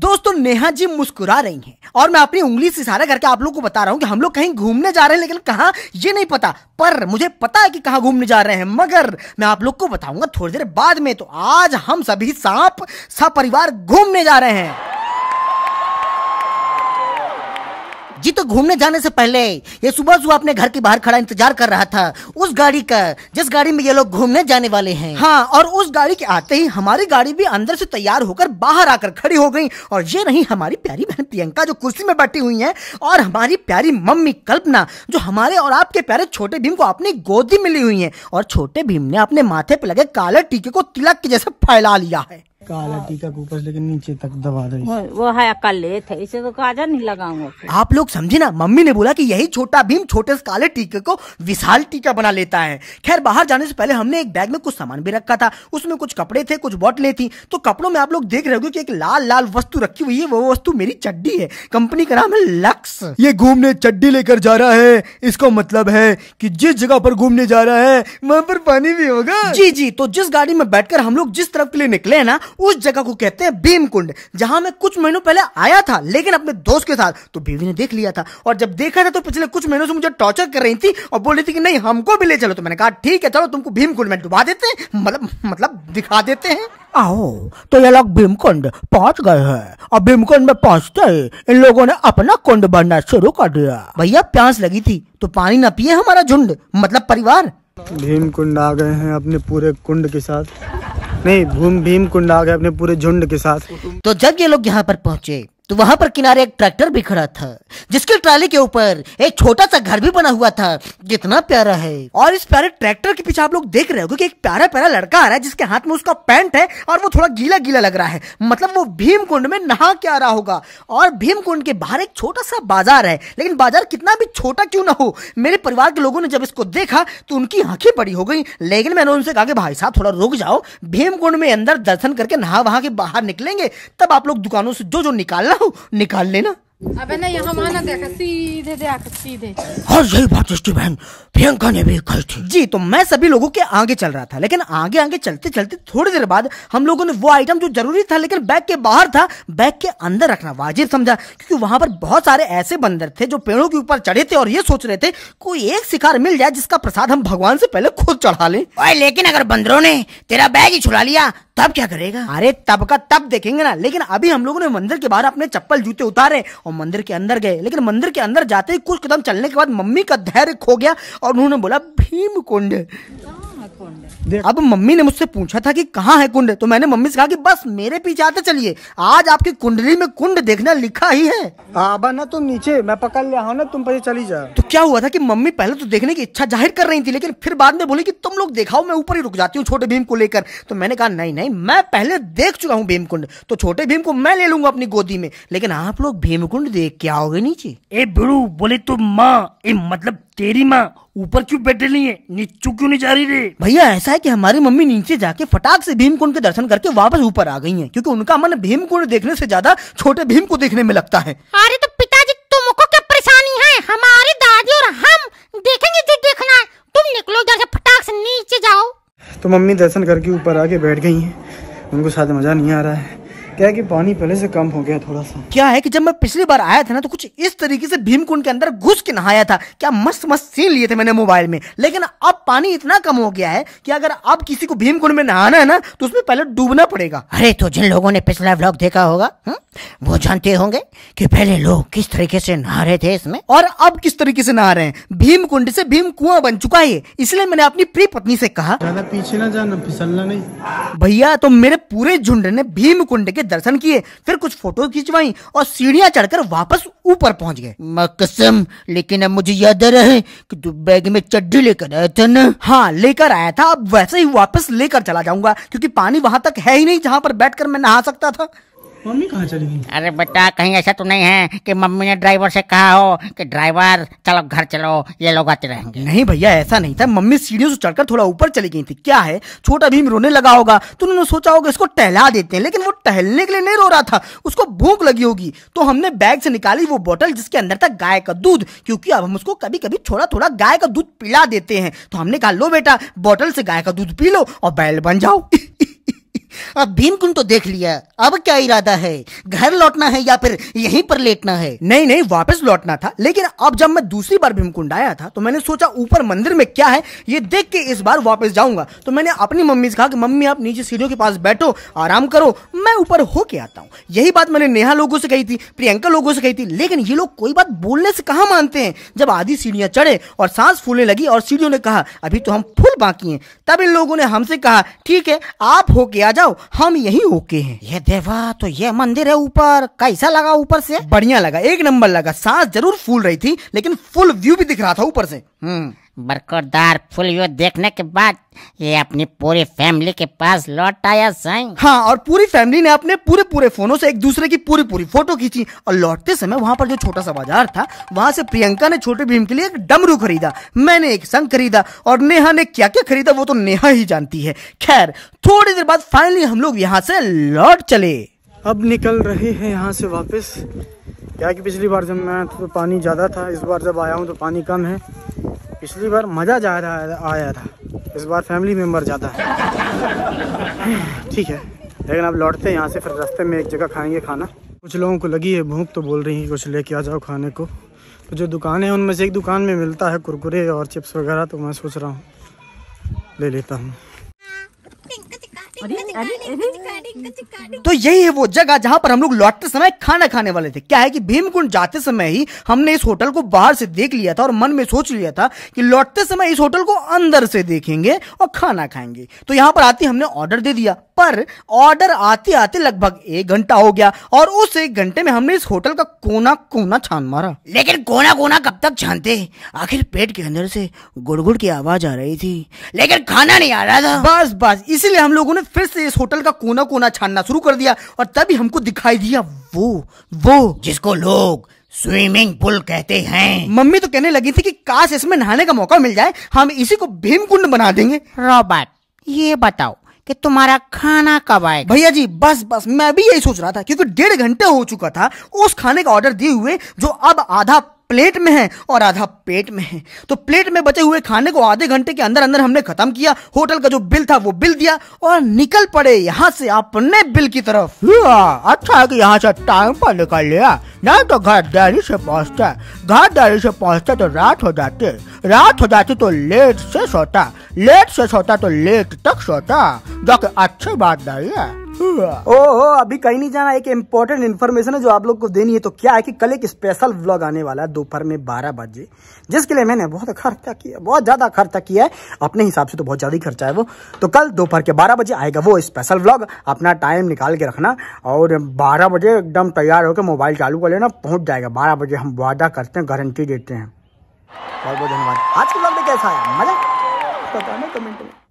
दोस्तों नेहा जी मुस्कुरा रही हैं और मैं अपनी उंगली से इशारा करके आप लोग को बता रहा हूं कि हम लोग कहीं घूमने जा रहे हैं लेकिन कहा ये नहीं पता पर मुझे पता है कि कहां घूमने जा रहे हैं मगर मैं आप लोग को बताऊंगा थोड़ी देर बाद में तो आज हम सभी सांप सपरिवार घूमने जा रहे हैं जी तो घूमने जाने से पहले ये सुबह सुबह अपने घर के बाहर खड़ा इंतजार कर रहा था उस गाड़ी का जिस गाड़ी में ये लोग घूमने जाने वाले हैं हाँ और उस गाड़ी के आते ही हमारी गाड़ी भी अंदर से तैयार होकर बाहर आकर खड़ी हो गई और ये नहीं हमारी प्यारी बहन प्रियंका जो कुर्सी में बैठी हुई है और हमारी प्यारी मम्मी कल्पना जो हमारे और आपके प्यारे छोटे भीम को अपनी गोदी मिली हुई है और छोटे भीम ने अपने माथे पर लगे काले टीके को तिलक के जैसे फैला लिया है काला हाँ। टीका ऊपर लेकिन नीचे तक दबा दो वो, है अकल थे इसे तो काजा नहीं लगाऊंगा आप लोग समझे ना मम्मी ने बोला कि यही छोटा भीम छोटे से काले टीके को विशाल टीका बना लेता है खैर बाहर जाने से पहले हमने एक बैग में कुछ सामान भी रखा था उसमें कुछ कपड़े थे कुछ बोटलें थी तो कपड़ों में आप लोग देख रहे हो की एक लाल लाल वस्तु रखी हुई है वो वस्तु मेरी चड्डी है कंपनी का नाम है लक्स ये घूमने चड्डी लेकर जा रहा है इसका मतलब है की जिस जगह पर घूमने जा रहा है वहाँ पर पानी भी होगा जी जी तो जिस गाड़ी में बैठकर हम लोग जिस तरफ के लिए निकले हैं ना उस जगह को कहते हैं कुंड जहां मैं कुछ महीनों पहले आया था लेकिन अपने दोस्त के साथ तो बीवी ने देख लिया था और जब देखा था तो पिछले कुछ महीनों से मुझे टॉर्चर कर रही थी और बोल रही थी कि नहीं हमको भी ले चलो तो मैंने कहा ठीक है चलो तुमको भीम कुंड में डुबा देते हैं मतलब मतलब दिखा देते हैं आओ तो ये लोग भीमकुंड पहुंच गए हैं और भीमकुंड में पहुंचते ही इन लोगों ने अपना कुंड बनना शुरू कर दिया भैया प्यास लगी थी तो पानी ना पिए हमारा झुंड मतलब परिवार भीमकुंड आ गए हैं अपने पूरे कुंड के साथ नहीं भूम भीम कुंड आ गए अपने पूरे झुंड के साथ तो जब ये लोग यहाँ पर पहुंचे तो वहां पर किनारे एक ट्रैक्टर भी खड़ा था जिसके ट्राली के ऊपर एक छोटा सा घर भी बना हुआ था कितना प्यारा है और इस प्यारे ट्रैक्टर के पीछे आप लोग देख रहे हो क्योंकि एक प्यारा प्यारा लड़का आ रहा है जिसके हाथ में उसका पैंट है और वो थोड़ा गीला गीला लग रहा है मतलब वो भीम कुंड में नहा के आ रहा होगा और भीम कुंड के बाहर एक छोटा सा बाजार है लेकिन बाजार कितना भी छोटा क्यों ना हो मेरे परिवार के लोगों ने जब इसको देखा तो उनकी आंखें बड़ी हो गई लेकिन मैंने उनसे कहा कि भाई साहब थोड़ा रुक जाओ भीम कुंड में अंदर दर्शन करके नहा वहां के बाहर निकलेंगे तब आप लोग दुकानों से जो जो निकालना हो निकाल लेना अबे ना यहाँ माना देखा सीधे देखा सीधे यही बात बहन प्रियंका ने भी कही थी जी तो मैं सभी लोगों के आगे चल रहा था लेकिन आगे आगे चलते चलते थोड़ी देर बाद हम लोगों ने वो आइटम जो जरूरी था लेकिन बैग के बाहर था बैग के अंदर रखना वाजिब समझा क्योंकि वहां पर बहुत सारे ऐसे बंदर थे जो पेड़ों के ऊपर चढ़े थे और ये सोच रहे थे कोई एक शिकार मिल जाए जिसका प्रसाद हम भगवान से पहले खुद चढ़ा लें लेकिन अगर बंदरों ने तेरा बैग ही छुड़ा लिया तब क्या करेगा अरे तब का तब देखेंगे ना लेकिन अभी हम लोगों ने मंदिर के बाहर अपने चप्पल जूते उतारे और मंदिर के अंदर गए लेकिन मंदिर के अंदर जाते ही कुछ कदम चलने के बाद मम्मी का धैर्य खो गया और उन्होंने बोला भीम कुंड कुंड अब मम्मी ने मुझसे पूछा था कि कहाँ है कुंड तो मैंने मम्मी से कहा कि बस मेरे पीछे आते चलिए आज आपकी कुंडली में कुंड देखना लिखा ही है आबा हाँ, ना तुम तो नीचे मैं पकड़ लिया हूँ ना तुम पीछे चली जाओ तो क्या हुआ था कि मम्मी पहले तो देखने की इच्छा जाहिर कर रही थी लेकिन फिर बाद में बोली की तुम लोग देखाओ मैं ऊपर ही रुक जाती हूँ छोटे भीम को लेकर तो मैंने कहा नहीं नहीं मैं पहले देख चुका हूँ भीम कुंड तो छोटे भीम को मैं ले लूंगा अपनी गोदी में लेकिन आप लोग भीमकुंड देख के आओगे नीचे ए बड़ू बोले तुम माँ मतलब तेरी माँ ऊपर क्यों बैठे नहीं है नीचे क्यों नहीं जा रही रे भैया ऐसा है कि हमारी मम्मी नीचे जाके फटाक से भीम कुंड के दर्शन करके वापस ऊपर आ गई हैं क्योंकि उनका मन भीम कुंड देखने से ज्यादा छोटे भीम को देखने में लगता है अरे तो पिताजी तुमको क्या परेशानी है हमारी दादी और हम देखेंगे जो देखना है तुम निकलो इधर से फटाक से नीचे जाओ तो मम्मी दर्शन करके ऊपर आके बैठ गई है उनको शायद मजा नहीं आ रहा है क्या है कि पानी पहले से कम हो गया थोड़ा सा क्या है कि जब मैं पिछली बार आया था ना तो कुछ इस तरीके से कुंड के अंदर घुस के नहाया था क्या मस्त मस्त सीन लिए थे मैंने मोबाइल में लेकिन अब पानी इतना कम हो गया है कि अगर अब किसी को कुंड में नहाना है ना तो उसमें पहले डूबना पड़ेगा अरे तो जिन लोगों ने पिछला व्लॉग देखा होगा हम्म, वो जानते होंगे कि पहले लोग किस तरीके से नहा रहे थे इसमें और अब किस तरीके से नहा रहे हैं भीम कुंड से भीम कुआं बन चुका है इसलिए मैंने अपनी प्रिय पत्नी से कहा ज्यादा पीछे ना जाना फिसलना नहीं भैया तो मेरे पूरे झुंड ने भीम कुंड के दर्शन किए फिर कुछ फोटो खिंचवाई और सीढ़ियां चढ़कर वापस ऊपर पहुंच गए मकसम लेकिन अब मुझे याद आ रहा है कि तू बैग में चड्डी लेकर आया था ना हाँ लेकर आया था अब वैसे ही वापस लेकर चला जाऊंगा क्योंकि पानी वहां तक है ही नहीं जहाँ पर बैठकर मैं नहा सकता था मम्मी कहाँ चली गई अरे बेटा कहीं ऐसा तो नहीं है कि मम्मी ने ड्राइवर से कहा हो कि ड्राइवर चलो घर चलो ये लोग आते रहेंगे नहीं भैया ऐसा नहीं था मम्मी सीढ़ियों से चढ़कर थोड़ा ऊपर चली गई थी क्या है छोटा भीम रोने लगा होगा तो उन्होंने सोचा होगा इसको टहला देते हैं लेकिन वो टहलने के लिए नहीं रो रहा था उसको भूख लगी होगी तो हमने बैग से निकाली वो बॉटल जिसके अंदर था गाय का दूध क्योंकि अब हम उसको कभी कभी थोड़ा थोड़ा गाय का दूध पिला देते हैं तो हमने कहा लो बेटा बॉटल से गाय का दूध पी लो और बैल बन जाओ अब भीम कुंड तो देख लिया अब क्या इरादा है घर लौटना है या फिर यहीं पर लेटना है नहीं नहीं वापस लौटना था लेकिन अब जब मैं दूसरी बार भीमकुंड आया था तो मैंने सोचा ऊपर मंदिर में क्या है ये देख के इस बार वापस जाऊंगा तो मैंने अपनी मम्मी से कहा कि मम्मी आप नीचे सीढ़ियों के पास बैठो आराम करो मैं ऊपर होके आता हूँ यही बात मैंने नेहा लोगों से कही थी प्रियंका लोगों से कही थी लेकिन ये लोग कोई बात बोलने से कहा मानते हैं जब आधी सीढ़ियां चढ़े और सांस फूलने लगी और सीढ़ियों ने कहा अभी तो हम फूल बाकी हैं तब इन लोगों ने हमसे कहा ठीक है आप होके आ जाओ जाओ हम यही ओके हैं ये देवा तो ये मंदिर है ऊपर कैसा लगा ऊपर से बढ़िया लगा एक नंबर लगा सांस जरूर फूल रही थी लेकिन फुल व्यू भी दिख रहा था ऊपर से हम्म बरकरदार फूल यो देखने के बाद ये अपनी पूरी फैमिली के पास लौट आया साईं हाँ और पूरी फैमिली ने अपने पूरे पूरे फोनों से एक दूसरे की पूरी पूरी फोटो खींची और लौटते समय वहाँ पर जो छोटा सा बाजार था वहाँ से प्रियंका ने छोटे भीम के लिए एक डमरू खरीदा मैंने एक संग खरीदा और नेहा ने क्या क्या खरीदा वो तो नेहा ही जानती है खैर थोड़ी देर बाद फाइनली हम लोग यहाँ से लौट चले अब निकल रहे हैं यहाँ से वापस क्या कि पिछली बार जब मैं तो पानी ज़्यादा था इस बार जब आया हूँ तो पानी कम है पिछली बार मज़ा जा रहा आया था इस बार फैमिली मेम्बर ज़्यादा है ठीक है लेकिन अब लौटते हैं यहाँ से फिर रास्ते में एक जगह खाएंगे खाना कुछ लोगों को लगी है भूख तो बोल रही है कुछ लेके आ जाओ खाने को तो जो दुकानें हैं उनमें से एक दुकान में मिलता है कुरकुरे और चिप्स वगैरह तो मैं सोच रहा हूँ ले लेता हूँ तो यही है वो जगह जहाँ पर हम लोग लौटते समय खाना खाने वाले थे क्या है कि भीमकुंड जाते समय ही हमने इस होटल को बाहर से देख लिया था और मन में सोच लिया था कि लौटते समय इस होटल को अंदर से देखेंगे और खाना खाएंगे तो यहाँ पर आते हमने ऑर्डर दे दिया पर ऑर्डर आते आते लगभग एक घंटा हो गया और उस एक घंटे में हमने इस होटल का कोना कोना छान मारा लेकिन कोना कोना कब तक छानते आखिर पेट के अंदर से गुड़गुड़ की आवाज आ रही थी लेकिन खाना नहीं आ रहा था बस बस इसीलिए हम लोगों ने फिर से इस होटल का कोना कोना छानना शुरू कर दिया और तभी हमको दिखाई दिया वो वो जिसको लोग स्विमिंग पूल कहते हैं मम्मी तो कहने लगी थी कि काश इसमें नहाने का मौका मिल जाए हम इसी को भीम कुंड बना देंगे रॉबर्ट ये बताओ कि तुम्हारा खाना कब आए भैया जी बस बस मैं भी यही सोच रहा था क्योंकि डेढ़ घंटे हो चुका था उस खाने का ऑर्डर दिए हुए जो अब आधा प्लेट में है और आधा पेट में है तो प्लेट में बचे हुए खाने को आधे घंटे के अंदर अंदर हमने खत्म किया होटल का जो बिल था वो बिल दिया और निकल पड़े यहाँ से अपने बिल की तरफ अच्छा है कि यहाँ से टाइम पर निकल लिया नहीं तो घर देरी से पहुँचता घर देरी से पहुँचता तो रात हो जाती रात हो जाती तो लेट से सोता लेट से सोता तो लेट तक सोता जो कि अच्छी बात नहीं है ओहो अभी कहीं नहीं जाना एक इम्पोर्टेंट इन्फॉर्मेशन है जो आप लोग को देनी है तो क्या है कि कल एक स्पेशल व्लॉग आने वाला है दोपहर में बारह बजे जिसके लिए मैंने बहुत खर्चा किया बहुत ज़्यादा खर्चा किया है अपने हिसाब से तो बहुत ज़्यादा ही खर्चा है वो तो कल दोपहर के बारह बजे आएगा वो स्पेशल व्लॉग अपना टाइम निकाल के रखना और बारह बजे एकदम तैयार होकर मोबाइल चालू कर लेना पहुँच जाएगा बारह बजे हम वादा करते हैं गारंटी देते हैं बहुत बहुत धन्यवाद आज के ब्लॉग में कैसा है मजा बताना कमेंट में